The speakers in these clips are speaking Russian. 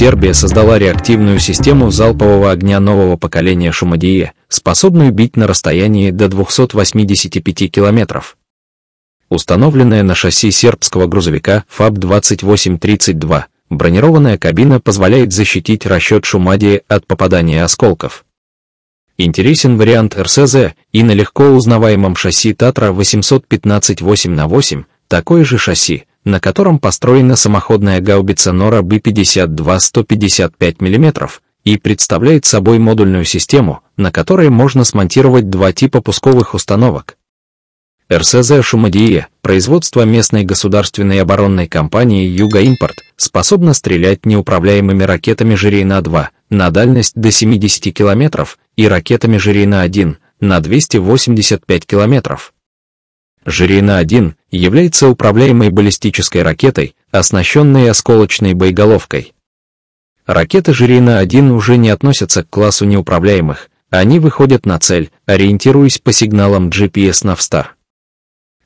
Сербия создала реактивную систему залпового огня нового поколения «Шумадие», способную бить на расстоянии до 285 километров. Установленная на шасси сербского грузовика ФАБ-2832, бронированная кабина позволяет защитить расчет «Шумадии» от попадания осколков. Интересен вариант РСЗ, и на легко узнаваемом шасси Татра 815 8 на 8, такое же шасси, на котором построена самоходная гаубица Нора Б-52 155 мм и представляет собой модульную систему, на которой можно смонтировать два типа пусковых установок. РСЗ «Шумадие» производство местной государственной оборонной компании «Юга-Импорт» способно стрелять неуправляемыми ракетами «Жирина-2» на дальность до 70 км и ракетами «Жирина-1» на 285 км. «Жирина-1» является управляемой баллистической ракетой, оснащенной осколочной боеголовкой. Ракеты «Жирина-1» уже не относятся к классу неуправляемых, они выходят на цель, ориентируясь по сигналам GPS «Навстар».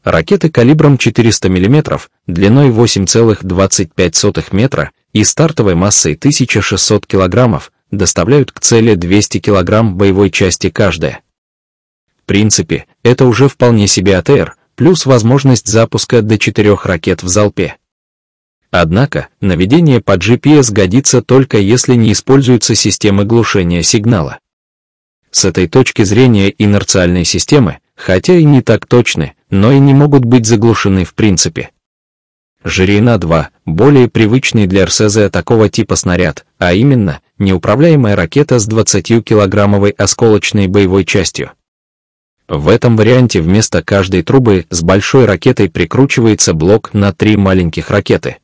Ракеты калибром 400 мм, длиной 8,25 метра и стартовой массой 1600 кг доставляют к цели 200 кг боевой части каждая. В принципе, это уже вполне себе АТР, плюс возможность запуска до четырех ракет в залпе. Однако, наведение по GPS годится только если не используются системы глушения сигнала. С этой точки зрения инерциальные системы, хотя и не так точны, но и не могут быть заглушены в принципе. Жирина-2 – более привычный для РСЗ такого типа снаряд, а именно, неуправляемая ракета с 20-килограммовой осколочной боевой частью. В этом варианте вместо каждой трубы с большой ракетой прикручивается блок на три маленьких ракеты.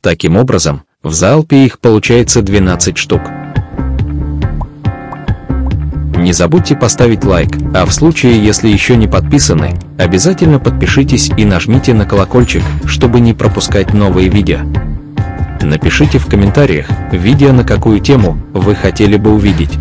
Таким образом, в залпе их получается 12 штук. Не забудьте поставить лайк, а в случае, если еще не подписаны, обязательно подпишитесь и нажмите на колокольчик, чтобы не пропускать новые видео. Напишите в комментариях, видео на какую тему вы хотели бы увидеть.